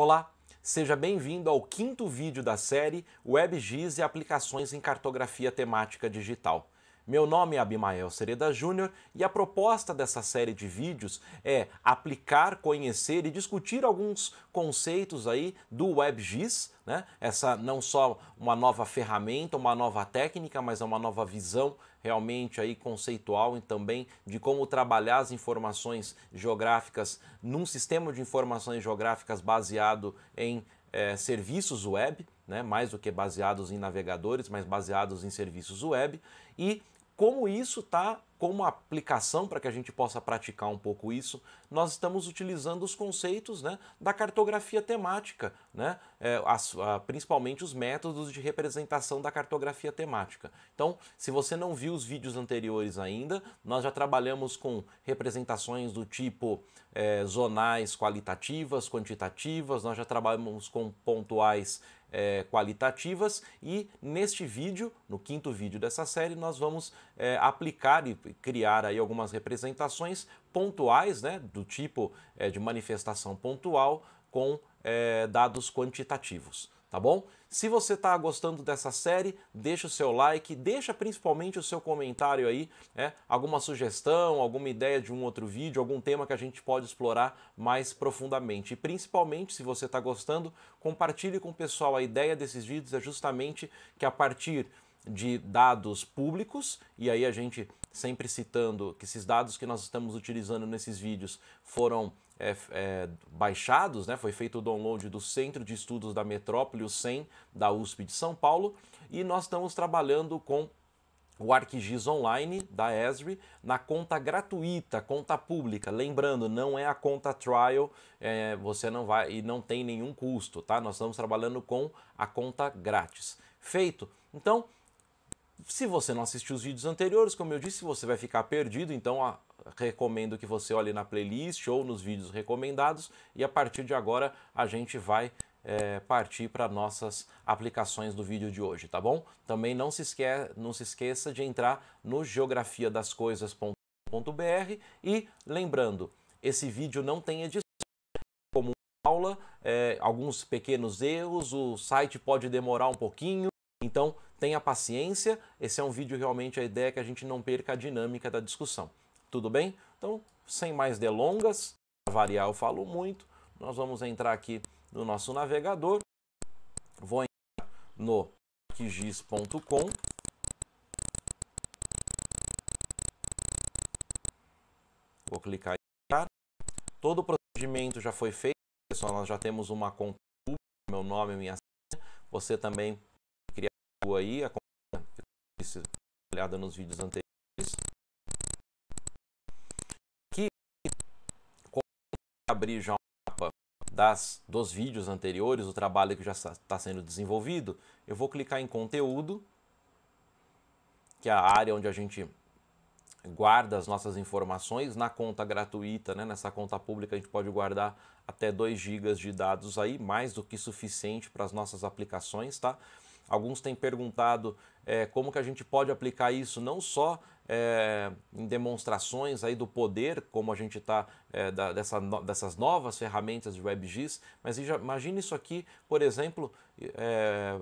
Olá, seja bem-vindo ao quinto vídeo da série WebGIS e aplicações em cartografia temática digital. Meu nome é Abimael Sereda Júnior e a proposta dessa série de vídeos é aplicar, conhecer e discutir alguns conceitos aí do WebGIS, né? Essa não só uma nova ferramenta, uma nova técnica, mas é uma nova visão realmente aí conceitual e também de como trabalhar as informações geográficas num sistema de informações geográficas baseado em é, serviços web, né, mais do que baseados em navegadores, mas baseados em serviços web, e como isso está como aplicação para que a gente possa praticar um pouco isso, nós estamos utilizando os conceitos né, da cartografia temática, né, é, as, a, principalmente os métodos de representação da cartografia temática. Então, se você não viu os vídeos anteriores ainda, nós já trabalhamos com representações do tipo é, zonais qualitativas, quantitativas, nós já trabalhamos com pontuais é, qualitativas e neste vídeo, no quinto vídeo dessa série, nós vamos é, aplicar e criar aí algumas representações pontuais, né, do tipo é, de manifestação pontual com é, dados quantitativos tá bom? Se você está gostando dessa série, deixa o seu like, deixa principalmente o seu comentário aí, né? alguma sugestão, alguma ideia de um outro vídeo, algum tema que a gente pode explorar mais profundamente. E principalmente, se você está gostando, compartilhe com o pessoal. A ideia desses vídeos é justamente que a partir de dados públicos, e aí a gente sempre citando que esses dados que nós estamos utilizando nesses vídeos foram é, é, baixados, né? foi feito o download do Centro de Estudos da Metrópole, o CEM, da USP de São Paulo, e nós estamos trabalhando com o ArcGIS Online da ESRI na conta gratuita, conta pública. Lembrando, não é a conta trial, é, você não vai e não tem nenhum custo, tá? Nós estamos trabalhando com a conta grátis. Feito? Então, se você não assistiu os vídeos anteriores, como eu disse, você vai ficar perdido, então a, recomendo que você olhe na playlist ou nos vídeos recomendados e a partir de agora a gente vai é, partir para nossas aplicações do vídeo de hoje, tá bom? Também não se, esque não se esqueça de entrar no geografiadascoisas.com.br e lembrando, esse vídeo não tem edição como aula, é, alguns pequenos erros, o site pode demorar um pouquinho, então tenha paciência, esse é um vídeo realmente a ideia é que a gente não perca a dinâmica da discussão. Tudo bem? Então, sem mais delongas, para variar eu falo muito, nós vamos entrar aqui no nosso navegador. Vou entrar no arquigis.com. Vou clicar em entrar. Todo o procedimento já foi feito, pessoal. Nós já temos uma conta pública, meu nome, minha senha. Você também criar aí a conta olhada nos vídeos anteriores. abrir já um mapa das, dos vídeos anteriores, o trabalho que já está sendo desenvolvido, eu vou clicar em conteúdo, que é a área onde a gente guarda as nossas informações na conta gratuita, né? nessa conta pública a gente pode guardar até 2 GB de dados aí, mais do que suficiente para as nossas aplicações, tá? Alguns têm perguntado é, como que a gente pode aplicar isso não só é, em demonstrações aí do poder, como a gente está é, eh, dessa, dessas novas ferramentas de WebGIS, mas imagine isso aqui, por exemplo, é,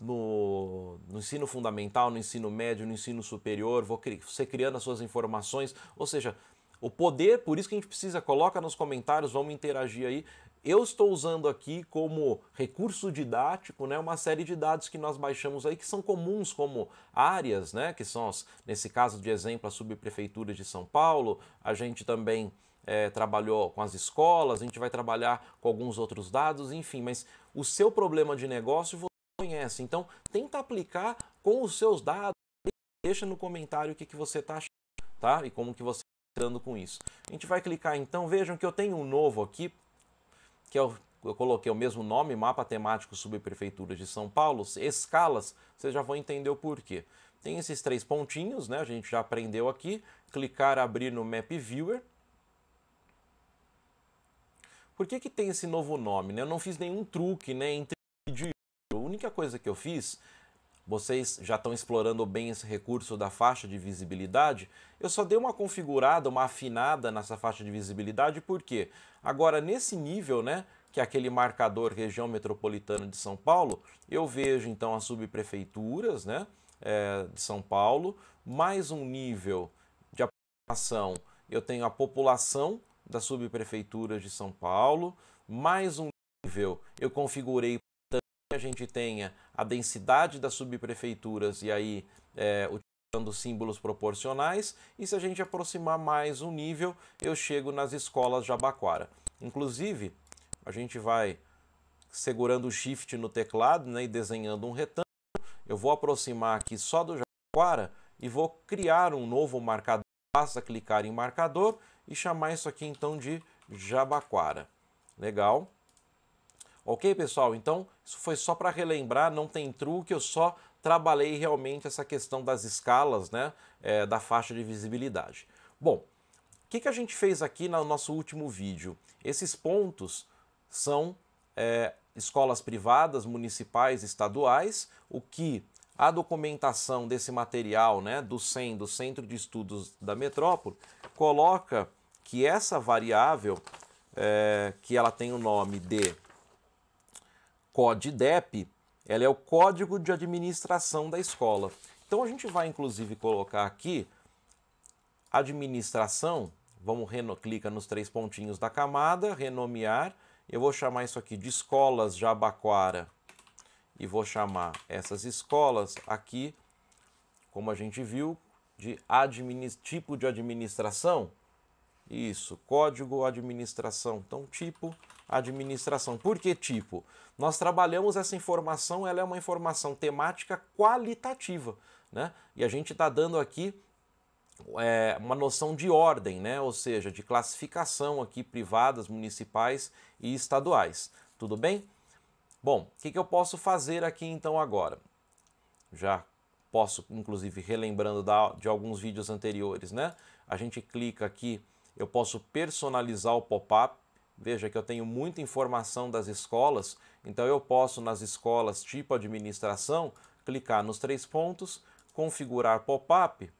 no, no, ensino fundamental, no ensino médio, no ensino superior, cri você criando as suas informações, ou seja, o poder, por isso que a gente precisa, coloca nos comentários, vamos interagir aí, eu estou usando aqui como recurso didático né, uma série de dados que nós baixamos aí que são comuns como áreas, né, que são, as, nesse caso de exemplo, a subprefeitura de São Paulo. A gente também é, trabalhou com as escolas, a gente vai trabalhar com alguns outros dados, enfim. Mas o seu problema de negócio você conhece. Então, tenta aplicar com os seus dados. Deixa no comentário o que, que você está achando tá? e como que você está lidando com isso. A gente vai clicar então. Vejam que eu tenho um novo aqui que eu, é eu coloquei o mesmo nome, Mapa Temático Subprefeituras de São Paulo, escalas, vocês já vão entender o porquê. Tem esses três pontinhos, né? A gente já aprendeu aqui. Clicar, abrir no Map Viewer. Por que, que tem esse novo nome? Né? Eu não fiz nenhum truque né, entre A única coisa que eu fiz vocês já estão explorando bem esse recurso da faixa de visibilidade. Eu só dei uma configurada, uma afinada nessa faixa de visibilidade, porque agora nesse nível, né, que é aquele marcador região metropolitana de São Paulo, eu vejo então as subprefeituras né, é, de São Paulo, mais um nível de aproximação, eu tenho a população das subprefeituras de São Paulo, mais um nível eu configurei que a gente tenha a densidade das subprefeituras e aí é, utilizando símbolos proporcionais, e se a gente aproximar mais um nível, eu chego nas escolas Jabaquara. Inclusive, a gente vai segurando o shift no teclado né, e desenhando um retângulo. Eu vou aproximar aqui só do Jabaquara e vou criar um novo marcador. Basta clicar em marcador e chamar isso aqui então de Jabaquara. Legal. Ok, pessoal? Então, isso foi só para relembrar, não tem truque, eu só trabalhei realmente essa questão das escalas, né, é, da faixa de visibilidade. Bom, o que, que a gente fez aqui no nosso último vídeo? Esses pontos são é, escolas privadas, municipais, estaduais, o que a documentação desse material, né, do CEM, do Centro de Estudos da Metrópole, coloca que essa variável, é, que ela tem o nome de CODDEP, ela é o Código de Administração da Escola. Então a gente vai inclusive colocar aqui administração, vamos reno, clica nos três pontinhos da camada, renomear, eu vou chamar isso aqui de escolas Jabaquara e vou chamar essas escolas aqui, como a gente viu, de tipo de administração, isso, código administração, então tipo administração. Por que tipo? Nós trabalhamos essa informação, ela é uma informação temática qualitativa, né? E a gente está dando aqui é, uma noção de ordem, né? Ou seja, de classificação aqui privadas, municipais e estaduais. Tudo bem? Bom, o que, que eu posso fazer aqui então agora? Já posso, inclusive, relembrando da, de alguns vídeos anteriores, né? A gente clica aqui, eu posso personalizar o pop-up Veja que eu tenho muita informação das escolas, então eu posso nas escolas tipo administração clicar nos três pontos, configurar pop-up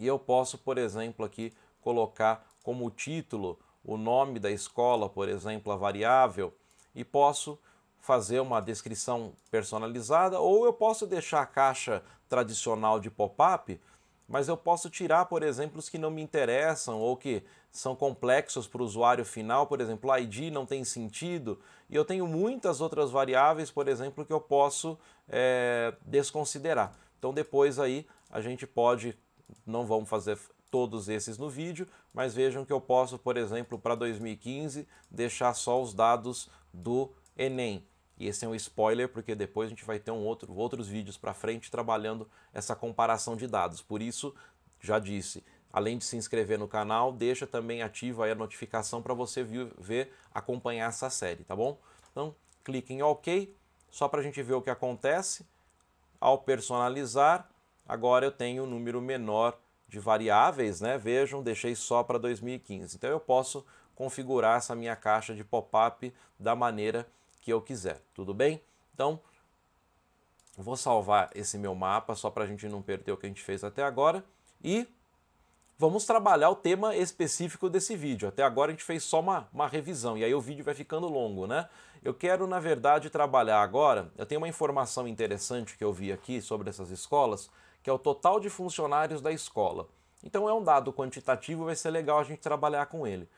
e eu posso, por exemplo, aqui colocar como título o nome da escola, por exemplo, a variável, e posso fazer uma descrição personalizada ou eu posso deixar a caixa tradicional de pop-up mas eu posso tirar, por exemplo, os que não me interessam ou que são complexos para o usuário final, por exemplo, ID não tem sentido, e eu tenho muitas outras variáveis, por exemplo, que eu posso é, desconsiderar. Então depois aí a gente pode, não vamos fazer todos esses no vídeo, mas vejam que eu posso, por exemplo, para 2015, deixar só os dados do Enem. E esse é um spoiler porque depois a gente vai ter um outro, outros vídeos para frente trabalhando essa comparação de dados. Por isso, já disse, além de se inscrever no canal, deixa também ativa a notificação para você ver, acompanhar essa série, tá bom? Então, clique em OK, só para a gente ver o que acontece. Ao personalizar, agora eu tenho um número menor de variáveis, né? Vejam, deixei só para 2015. Então eu posso configurar essa minha caixa de pop-up da maneira que que eu quiser, tudo bem? Então, vou salvar esse meu mapa só para a gente não perder o que a gente fez até agora e vamos trabalhar o tema específico desse vídeo. Até agora a gente fez só uma, uma revisão e aí o vídeo vai ficando longo, né? Eu quero, na verdade, trabalhar agora, eu tenho uma informação interessante que eu vi aqui sobre essas escolas, que é o total de funcionários da escola. Então é um dado quantitativo, vai ser legal a gente trabalhar com ele.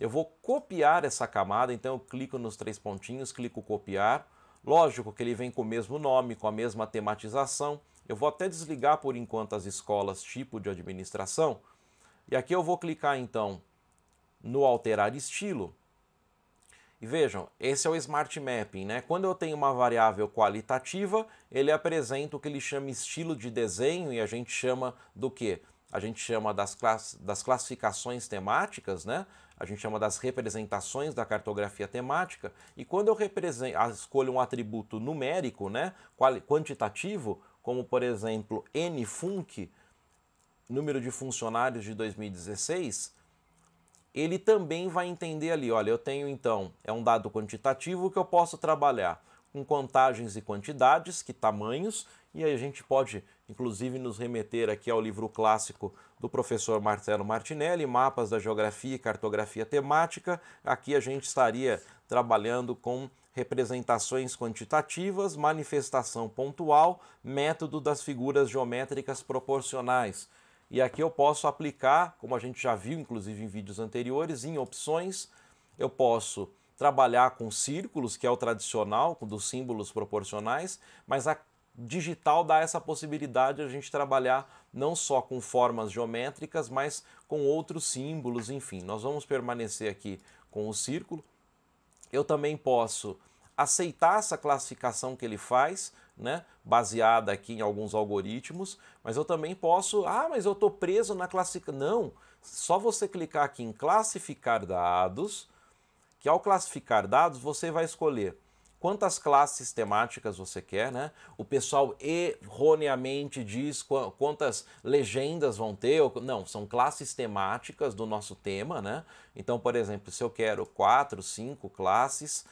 Eu vou copiar essa camada, então eu clico nos três pontinhos, clico copiar. Lógico que ele vem com o mesmo nome, com a mesma tematização. Eu vou até desligar por enquanto as escolas tipo de administração. E aqui eu vou clicar então no alterar estilo. E vejam, esse é o Smart Mapping, né? Quando eu tenho uma variável qualitativa, ele apresenta o que ele chama estilo de desenho e a gente chama do que? a gente chama das, class, das classificações temáticas, né? a gente chama das representações da cartografia temática, e quando eu represento, ah, escolho um atributo numérico, né? quantitativo, como por exemplo NFUNC, número de funcionários de 2016, ele também vai entender ali, olha, eu tenho então, é um dado quantitativo que eu posso trabalhar com contagens e quantidades, que tamanhos, e aí a gente pode inclusive nos remeter aqui ao livro clássico do professor Marcelo Martinelli, Mapas da Geografia e Cartografia Temática. Aqui a gente estaria trabalhando com representações quantitativas, manifestação pontual, método das figuras geométricas proporcionais. E aqui eu posso aplicar, como a gente já viu inclusive em vídeos anteriores, em opções, eu posso trabalhar com círculos, que é o tradicional, dos símbolos proporcionais, mas a digital dá essa possibilidade de a gente trabalhar não só com formas geométricas, mas com outros símbolos, enfim. Nós vamos permanecer aqui com o círculo. Eu também posso aceitar essa classificação que ele faz, né, baseada aqui em alguns algoritmos, mas eu também posso, ah, mas eu estou preso na classificação. Não, só você clicar aqui em classificar dados, que ao classificar dados você vai escolher quantas classes temáticas você quer, né? O pessoal erroneamente diz quantas legendas vão ter. Não, são classes temáticas do nosso tema, né? Então, por exemplo, se eu quero quatro, cinco classes,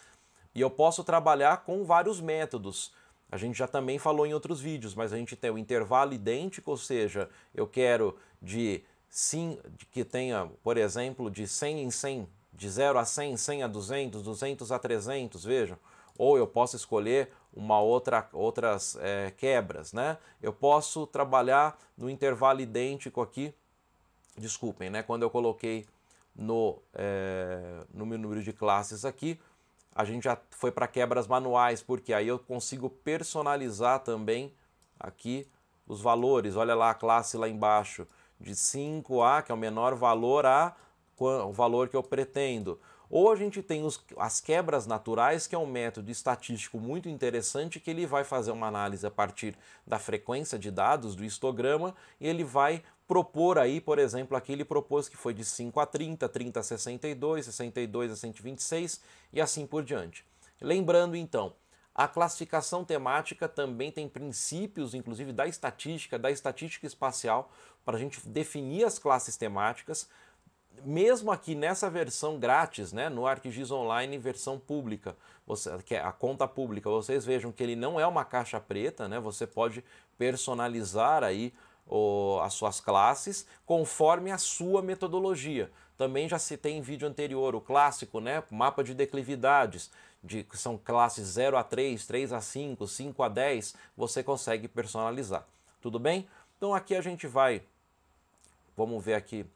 e eu posso trabalhar com vários métodos. A gente já também falou em outros vídeos, mas a gente tem o intervalo idêntico, ou seja, eu quero de sim que tenha, por exemplo, de 100 em 100, de 0 a 100, 100 a 200, 200 a 300, vejam ou eu posso escolher uma outra, outras é, quebras, né? Eu posso trabalhar no intervalo idêntico aqui, desculpem, né? Quando eu coloquei no, é, no meu número de classes aqui, a gente já foi para quebras manuais, porque aí eu consigo personalizar também aqui os valores. Olha lá a classe lá embaixo, de 5 a, que é o menor valor, a o valor que eu pretendo. Ou a gente tem os, as quebras naturais, que é um método estatístico muito interessante, que ele vai fazer uma análise a partir da frequência de dados do histograma e ele vai propor aí, por exemplo, aqui ele propôs que foi de 5 a 30, 30 a 62, 62 a 126 e assim por diante. Lembrando então, a classificação temática também tem princípios, inclusive da estatística, da estatística espacial, para a gente definir as classes temáticas, mesmo aqui nessa versão grátis, né, no ArcGIS Online versão pública, você, que é a conta pública, vocês vejam que ele não é uma caixa preta, né, você pode personalizar aí o, as suas classes conforme a sua metodologia. Também já citei em vídeo anterior o clássico, né, mapa de declividades, de, que são classes 0 a 3, 3 a 5, 5 a 10, você consegue personalizar. Tudo bem? Então aqui a gente vai, vamos ver aqui,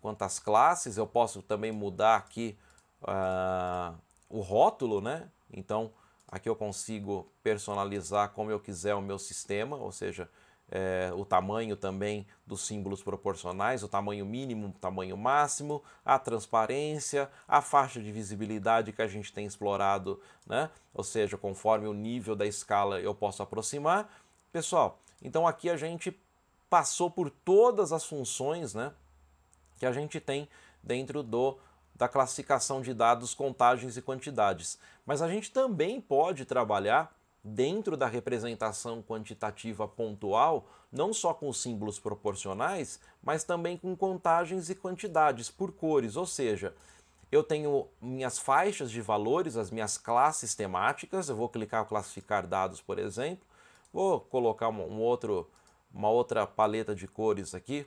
quanto às classes, eu posso também mudar aqui uh, o rótulo, né? Então, aqui eu consigo personalizar como eu quiser o meu sistema, ou seja, é, o tamanho também dos símbolos proporcionais, o tamanho mínimo, o tamanho máximo, a transparência, a faixa de visibilidade que a gente tem explorado, né? ou seja, conforme o nível da escala eu posso aproximar. Pessoal, então aqui a gente passou por todas as funções né, que a gente tem dentro do da classificação de dados, contagens e quantidades. Mas a gente também pode trabalhar dentro da representação quantitativa pontual, não só com símbolos proporcionais, mas também com contagens e quantidades por cores, ou seja, eu tenho minhas faixas de valores, as minhas classes temáticas, eu vou clicar classificar dados, por exemplo, vou colocar um outro, uma outra paleta de cores aqui,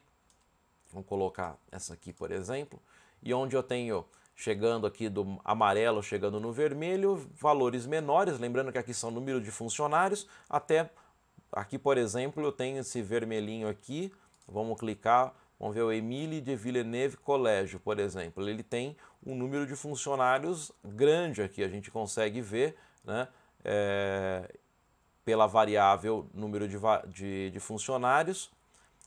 Vamos colocar essa aqui, por exemplo, e onde eu tenho chegando aqui do amarelo, chegando no vermelho, valores menores, lembrando que aqui são número de funcionários, até aqui, por exemplo, eu tenho esse vermelhinho aqui, vamos clicar, vamos ver o Emile de Villeneuve Colégio, por exemplo, ele tem um número de funcionários grande aqui, a gente consegue ver, né, é, pela variável número de, de, de funcionários,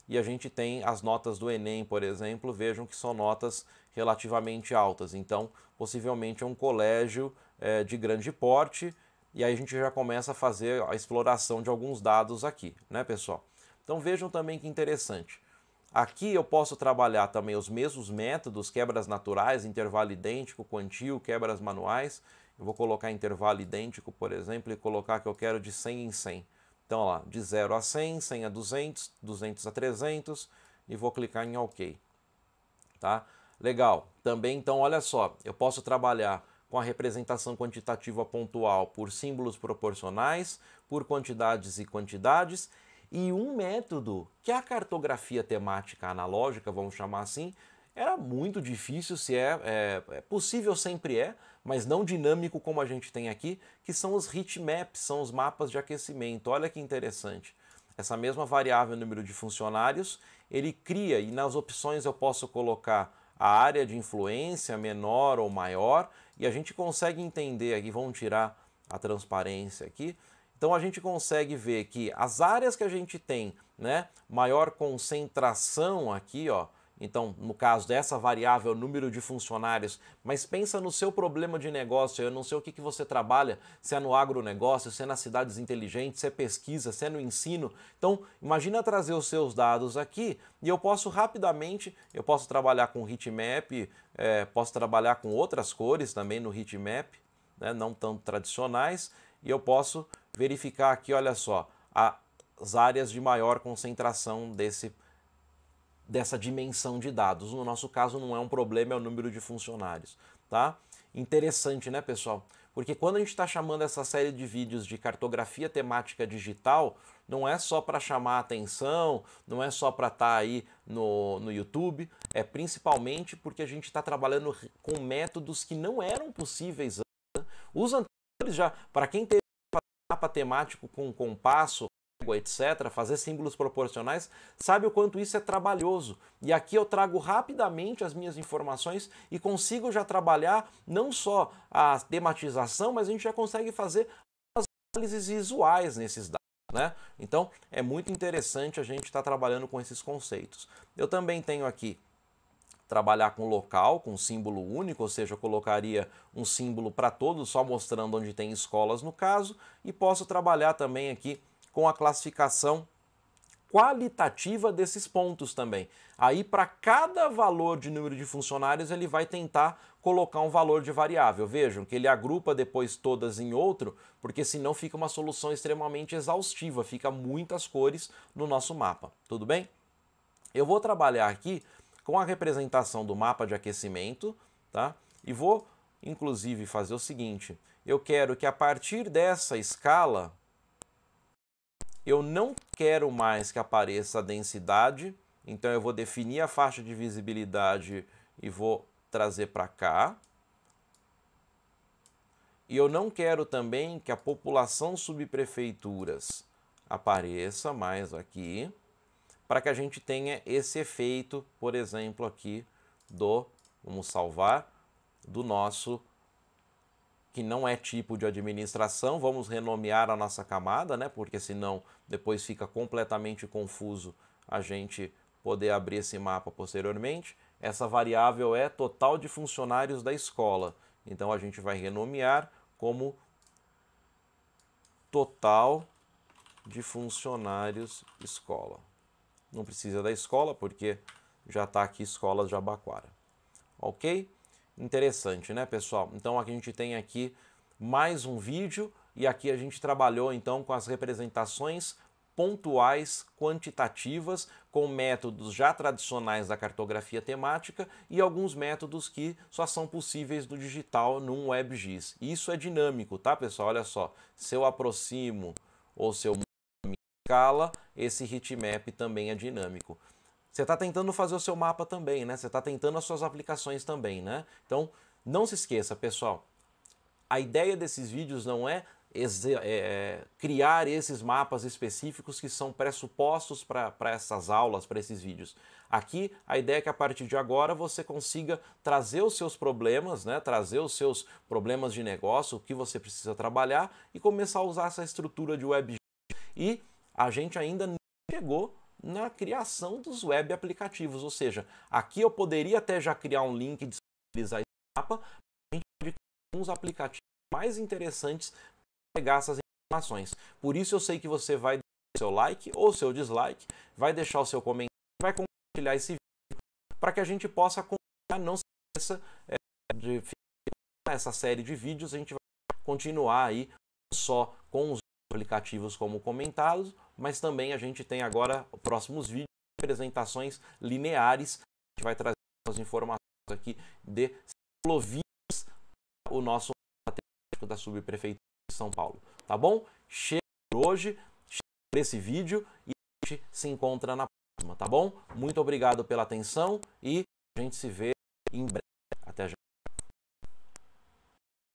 e a gente tem as notas do Enem, por exemplo, vejam que são notas relativamente altas. Então, possivelmente é um colégio é, de grande porte, e aí a gente já começa a fazer a exploração de alguns dados aqui, né, pessoal? Então vejam também que interessante. Aqui eu posso trabalhar também os mesmos métodos, quebras naturais, intervalo idêntico, quantio, quebras manuais. Eu vou colocar intervalo idêntico, por exemplo, e colocar que eu quero de 100 em 100. Então, ó lá, de 0 a 100, 100 a 200, 200 a 300 e vou clicar em OK. Tá? Legal. Também, então, olha só, eu posso trabalhar com a representação quantitativa pontual por símbolos proporcionais, por quantidades e quantidades, e um método que a cartografia temática analógica, vamos chamar assim, era muito difícil, se é, é, é possível sempre é, mas não dinâmico como a gente tem aqui, que são os heat maps, são os mapas de aquecimento. Olha que interessante. Essa mesma variável número de funcionários, ele cria e nas opções eu posso colocar a área de influência menor ou maior e a gente consegue entender aqui, vamos tirar a transparência aqui. Então a gente consegue ver que as áreas que a gente tem, né, maior concentração aqui, ó, então, no caso dessa variável, número de funcionários, mas pensa no seu problema de negócio. Eu não sei o que, que você trabalha, se é no agronegócio, se é nas cidades inteligentes, se é pesquisa, se é no ensino. Então, imagina trazer os seus dados aqui e eu posso rapidamente, eu posso trabalhar com heatmap, é, posso trabalhar com outras cores também no heatmap, né, não tão tradicionais, e eu posso verificar aqui, olha só, as áreas de maior concentração desse problema dessa dimensão de dados. No nosso caso, não é um problema, é o número de funcionários. Tá? Interessante, né, pessoal? Porque quando a gente está chamando essa série de vídeos de cartografia temática digital, não é só para chamar atenção, não é só para estar tá aí no, no YouTube, é principalmente porque a gente está trabalhando com métodos que não eram possíveis antes. Os anteriores já, para quem teve mapa temático com compasso, etc., fazer símbolos proporcionais, sabe o quanto isso é trabalhoso. E aqui eu trago rapidamente as minhas informações e consigo já trabalhar não só a tematização, mas a gente já consegue fazer as análises visuais nesses dados. Né? Então é muito interessante a gente estar tá trabalhando com esses conceitos. Eu também tenho aqui trabalhar com local, com símbolo único, ou seja, eu colocaria um símbolo para todos, só mostrando onde tem escolas no caso, e posso trabalhar também aqui com a classificação qualitativa desses pontos também. Aí, para cada valor de número de funcionários, ele vai tentar colocar um valor de variável. Vejam que ele agrupa depois todas em outro, porque senão fica uma solução extremamente exaustiva, fica muitas cores no nosso mapa. Tudo bem? Eu vou trabalhar aqui com a representação do mapa de aquecimento, tá? E vou, inclusive, fazer o seguinte. Eu quero que a partir dessa escala, eu não quero mais que apareça a densidade, então eu vou definir a faixa de visibilidade e vou trazer para cá. E eu não quero também que a população subprefeituras apareça mais aqui, para que a gente tenha esse efeito, por exemplo, aqui do, vamos salvar, do nosso que não é tipo de administração, vamos renomear a nossa camada, né? Porque senão depois fica completamente confuso a gente poder abrir esse mapa posteriormente. Essa variável é total de funcionários da escola. Então a gente vai renomear como total de funcionários escola. Não precisa da escola porque já está aqui escolas de Abaquara. Ok? Interessante, né, pessoal? Então aqui a gente tem aqui mais um vídeo e aqui a gente trabalhou então com as representações pontuais quantitativas com métodos já tradicionais da cartografia temática e alguns métodos que só são possíveis do digital num WebGIS. Isso é dinâmico, tá, pessoal? Olha só, se eu aproximo ou se eu escala, esse heatmap também é dinâmico. Você está tentando fazer o seu mapa também, né? Você está tentando as suas aplicações também, né? Então, não se esqueça, pessoal. A ideia desses vídeos não é é, é, criar esses mapas específicos que são pressupostos para essas aulas, para esses vídeos. Aqui a ideia é que a partir de agora você consiga trazer os seus problemas, né, trazer os seus problemas de negócio, o que você precisa trabalhar e começar a usar essa estrutura de web. E a gente ainda não chegou na criação dos web aplicativos. Ou seja, aqui eu poderia até já criar um link e disponibilizar esse mapa, a gente pode criar alguns aplicativos mais interessantes para pegar essas informações. Por isso eu sei que você vai deixar seu like ou seu dislike, vai deixar o seu comentário, vai compartilhar esse vídeo para que a gente possa acompanhar, não se esqueça é, de essa série de vídeos, a gente vai continuar aí só com os aplicativos como comentados, mas também a gente tem agora próximos vídeos, apresentações lineares. A gente vai trazer as informações aqui de ciclovias para o nosso matemático da subprefeitura de São Paulo. Tá bom? Chega por hoje, chega por esse vídeo e a gente se encontra na próxima, tá bom? Muito obrigado pela atenção e a gente se vê em breve. Até já.